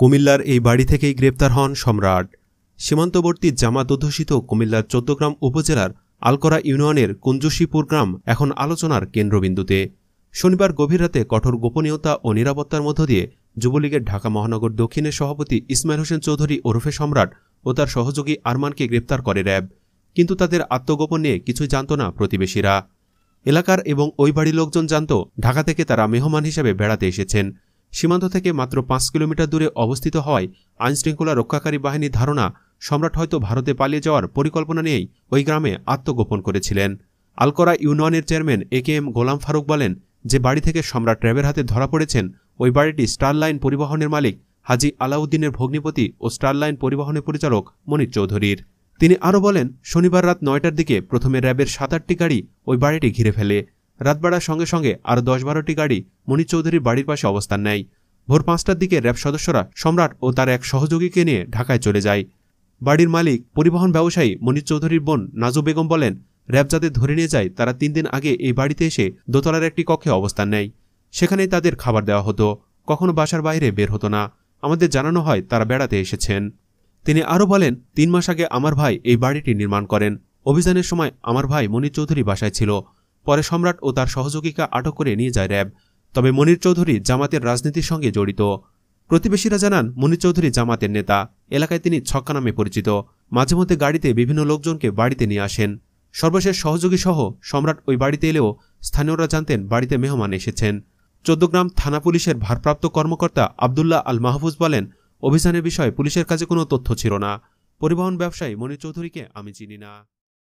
কুমিল্লার এই বাড়ি থেকেই গ্রেপ্তার হন সম্রাট সীমান্তবর্তী জামাত অধ্যুষিত কুমিল্লার চোদ্দগ্রাম উপজেলার আলকরা ইউনিয়নের কুঞ্জুশীপুর গ্রাম এখন আলোচনার কেন্দ্রবিন্দুতে শনিবার গভীর রাতে কঠোর গোপনীয়তা ও নিরাপত্তার মধ্য দিয়ে যুবলীগের ঢাকা মহানগর দক্ষিণের সভাপতি ইসমাইল হোসেন চৌধুরী ওরফে সম্রাট ও তার সহযোগী আরমানকে গ্রেপ্তার করে র্যাব কিন্তু তাদের আত্মগোপন নিয়ে কিছুই জানত না প্রতিবেশীরা এলাকার এবং ওই বাড়ির লোকজন জানত ঢাকা থেকে তারা মেহমান হিসেবে বেড়াতে এসেছেন সীমান্ত থেকে মাত্র পাঁচ কিলোমিটার দূরে অবস্থিত হওয়ায় আইনশৃঙ্খলা রক্ষাকারী বাহিনীর ধারণা সম্রাট হয়তো ভারতে পালিয়ে যাওয়ার পরিকল্পনা নিয়েই ওই গ্রামে আত্মগোপন করেছিলেন আলকরা ইউনিয়নের chairman A K M Golam Faruk বলেন যে বাড়ি থেকে সম্রাট র্যাবের হাতে ধরা পড়েছেন ওই বাড়িটি স্টারলাইন পরিবহনের মালিক হাজি আলাউদ্দিনের ভগ্নিপতি ও স্টারলাইন পরিবহনের পরিচালক মনির চৌধুরীর তিনি আরও বলেন শনিবার রাত নয়টার দিকে প্রথমে র্যাবের সাত আটটি গাড়ি ওই বাড়িটি ঘিরে ফেলে রাত বাড়ার সঙ্গে সঙ্গে আরও দশ বারোটি গাড়ি মণি চৌধুরীর বাড়ির পাশে অবস্থান নেয় ভোর পাঁচটার দিকে র্যাব সদস্যরা সম্রাট ও তার এক সহযোগীকে নিয়ে ঢাকায় চলে যায় বাড়ির মালিক পরিবহন ব্যবসায়ী মনির চৌধুরীর বোন নাজু বেগম বলেন র্যাব যাদের ধরে নিয়ে যায় তারা তিন দিন আগে এই বাড়িতে এসে দোতলার একটি কক্ষে অবস্থান নেয় সেখানেই তাদের খাবার দেওয়া হতো কখনো বাসার বাইরে বের হতো না আমাদের জানানো হয় তারা বেড়াতে এসেছেন তিনি আরও বলেন তিন মাস আগে আমার ভাই এই বাড়িটি নির্মাণ করেন অভিযানের সময় আমার ভাই মনির চৌধুরী বাসায় ছিল পরে সম্রাট ও তার সহযোগীকে আটক করে নিয়ে যায় র্যাব তবে মনির চৌধুরী জামাতের রাজনীতির সঙ্গে জড়িত প্রতিবেশীরা জানান মনির চৌধুরী জামাতের নেতা এলাকায় তিনি ছক্কা নামে পরিচিত মাঝে মধ্যে গাড়িতে বিভিন্ন লোকজনকে বাড়িতে নিয়ে আসেন সর্বশেষ সহযোগী সহ সম্রাট ওই বাড়িতে এলেও স্থানীয়রা জানতেন বাড়িতে মেহমান এসেছেন চোদ্দগ্রাম থানা পুলিশের ভারপ্রাপ্ত কর্মকর্তা আবদুল্লাহ আল মাহফুজ বলেন অভিযানের বিষয়ে পুলিশের কাছে কোনো তথ্য ছিল না পরিবহন ব্যবসায়ী মনির চৌধুরীকে আমি চিনি না